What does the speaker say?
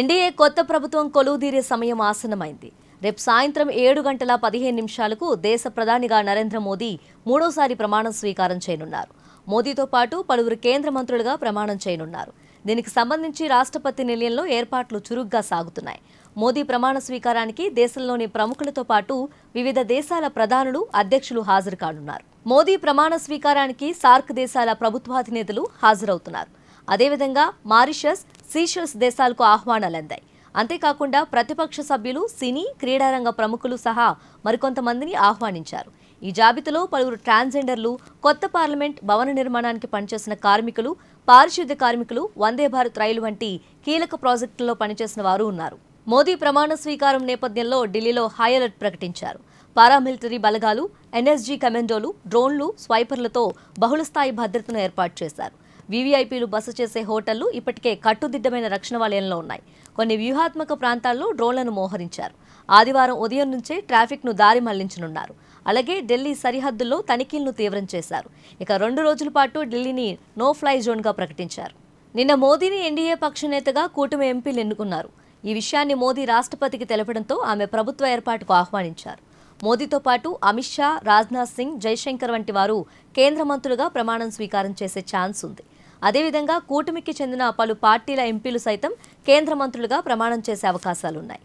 NDA కొత్త ప్రభుత్వం కొలువుదీరే సమయం ఆసనమైంది రేపు సాయంత్రం ఏడు గంటల పదిహేను నిమిషాలకు దేశ ప్రధానిగా నరేంద్ర మోదీ మూడోసారి ప్రమాణం స్వీకారం చేయనున్నారు మోదీతో పాటు పలువురు కేంద్ర మంత్రులుగా ప్రమాణం చేయనున్నారు దీనికి సంబంధించి రాష్ట్రపతి నిలయంలో ఏర్పాట్లు చురుగ్గా సాగుతున్నాయి మోదీ ప్రమాణ స్వీకారానికి దేశంలోని ప్రముఖులతో పాటు వివిధ దేశాల ప్రధానులు అధ్యక్షులు హాజరు కానున్నారు మోదీ ప్రమాణ స్వీకారానికి సార్క్ దేశాల ప్రభుత్వాధినేతలు హాజరవుతున్నారు అదేవిధంగా మారిషస్ సీషల్స్ దేశాలకు ఆహ్వానాలు అందాయి అంతేకాకుండా ప్రతిపక్ష సభ్యులు సినీ క్రీడారంగ ప్రముఖులు సహా మరికొంతమందిని ఆహ్వానించారు ఈ జాబితాలో పలువురు ట్రాన్స్జెండర్లు కొత్త పార్లమెంట్ భవన నిర్మాణానికి పనిచేసిన కార్మికులు పారిశుద్ధ్య కార్మికులు వందే భారత్ రైలు వంటి కీలక ప్రాజెక్టుల్లో పనిచేసిన వారు ఉన్నారు మోదీ ప్రమాణ స్వీకారం నేపథ్యంలో ఢిల్లీలో హై అలర్ట్ ప్రకటించారు పారామిలిటరీ బలగాలు ఎన్ఎస్జీ కమాండోలు డ్రోన్లు స్వైపర్లతో బహుళస్థాయి భద్రతను ఏర్పాటు చేశారు వీవీఐపీలు బస చేసే హోటళ్లు ఇప్పటికే కట్టుదిద్దమైన రక్షణ వలయంలో ఉన్నాయి కొన్ని వ్యూహాత్మక ప్రాంతాల్లో డ్రోన్లను మోహరించారు ఆదివారం ఉదయం నుంచే ట్రాఫిక్ను దారి మళ్లించనున్నారు అలాగే ఢిల్లీ సరిహద్దుల్లో తనిఖీలను తీవ్రం చేశారు ఇక రెండు రోజుల పాటు ఢిల్లీని నో ఫ్లై జోన్గా ప్రకటించారు నిన్న మోదీని ఎన్డీఏ పక్ష నేతగా కూటమి ఎంపీలు ఎన్నుకున్నారు ఈ విషయాన్ని మోదీ రాష్ట్రపతికి తెలపడంతో ఆమె ప్రభుత్వ ఏర్పాటుకు ఆహ్వానించారు మోదీతో పాటు అమిత్ షా రాజ్నాథ్ సింగ్ జైశంకర్ వంటి వారు కేంద్ర మంత్రులుగా ప్రమాణం స్వీకారం చేసే ఛాన్స్ ఉంది అదేవిధంగా కూటమికి చెందిన పలు పార్టీల ఎంపీలు సైతం కేంద్ర మంత్రులుగా ప్రమాణం చేసే అవకాశాలున్నాయి